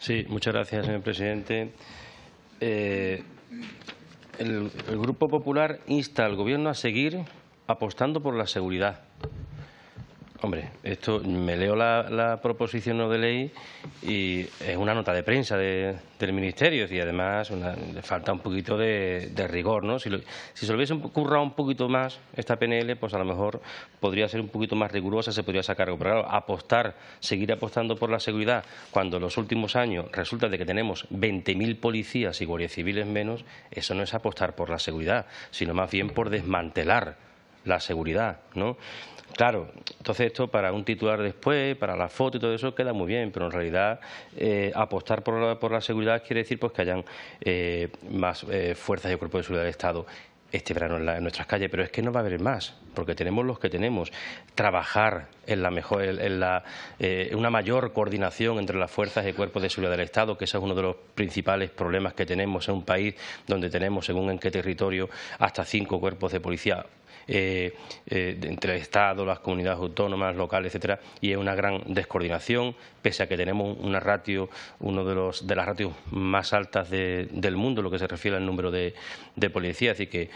Sí, muchas gracias, señor presidente. Eh, el Grupo Popular insta al Gobierno a seguir apostando por la seguridad. Hombre, esto me leo la, la, proposición de ley y es una nota de prensa del ministerio y además le falta un poquito de, rigor, ¿no? Si, se lo hubiese currado un poquito más esta PNL, pues a lo mejor podría ser un poquito más rigurosa, se podría sacar algo. Pero claro, apostar, seguir apostando por la seguridad cuando en los últimos años resulta de que tenemos 20.000 policías y guardias civiles menos, eso no es apostar por la seguridad, sino más bien por desmantelar la seguridad, ¿no? Claro, entonces esto para un titular después, para la foto y todo eso queda muy bien, pero en realidad eh, apostar por la, por la, seguridad quiere decir pues que hayan eh, más eh, fuerzas y Cuerpo de seguridad del Estado este verano en nuestras calles, pero es que no va a haber más porque tenemos los que tenemos. Trabajar en la mejor, en la, eh, una mayor coordinación entre las fuerzas y cuerpos de seguridad del Estado, que ese es uno de los principales problemas que tenemos en un país donde tenemos, según en qué territorio, hasta cinco cuerpos de policía. Eh, eh, entre el Estado, las comunidades autónomas, locales, etcétera, y es una gran descoordinación, pese a que tenemos una ratio, uno de los de las ratios más altas del mundo, lo que se refiere al número de, de policías, Así que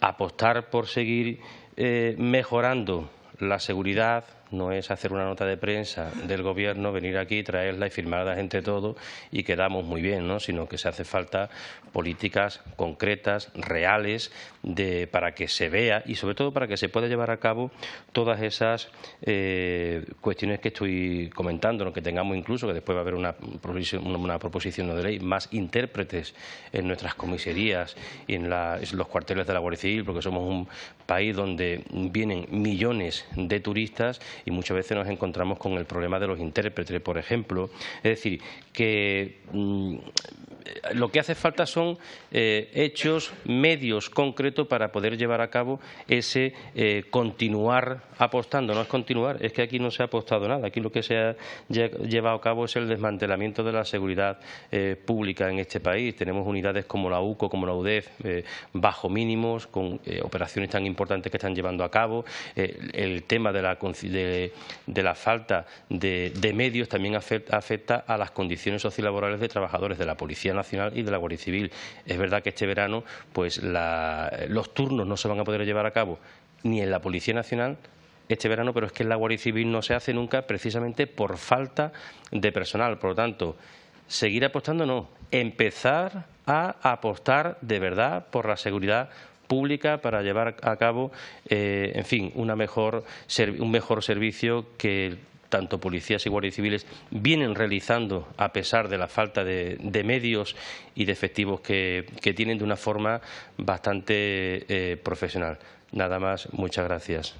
apostar por seguir eh, mejorando la seguridad, no es hacer una nota de prensa del gobierno, venir aquí, traerla y firmarla entre todos... todo y quedamos muy bien, ¿no? sino que se hace falta políticas concretas, reales, de, para que se vea y sobre todo para que se pueda llevar a cabo todas esas eh, cuestiones que estoy comentando, lo que tengamos incluso, que después va a haber una, una proposición de ley, más intérpretes en nuestras comisarías y en, en los cuarteles de la Guardia Civil, porque somos un país donde vienen millones de turistas y muchas veces nos encontramos con el problema de los intérpretes, por ejemplo. Es decir, que mm, lo que hace falta son eh, hechos, medios concretos para poder llevar a cabo ese eh, continuar apostando. No es continuar, es que aquí no se ha apostado nada. Aquí lo que se ha llevado a cabo es el desmantelamiento de la seguridad eh, pública en este país. Tenemos unidades como la UCO, como la UDEF, bajo mínimos, con operaciones tan importantes que están llevando a cabo. el tema de la, de, la falta de, medios también afecta, a las condiciones sociolaborales de trabajadores de la Policía Nacional y de la Guardia Civil. Es verdad que este verano pues, los turnos no se van a poder llevar a cabo ni en la Policía Nacional este verano, pero es que en la Guardia Civil no se hace nunca precisamente por falta de personal. Por lo tanto, seguir apostando no, empezar a apostar de verdad por la seguridad pública para llevar a cabo, eh, en fin, un mejor servicio que tanto policías y guardias civiles vienen realizando a pesar de la falta de, medios y de efectivos que, tienen de una forma bastante eh, profesional. Nada más, muchas gracias.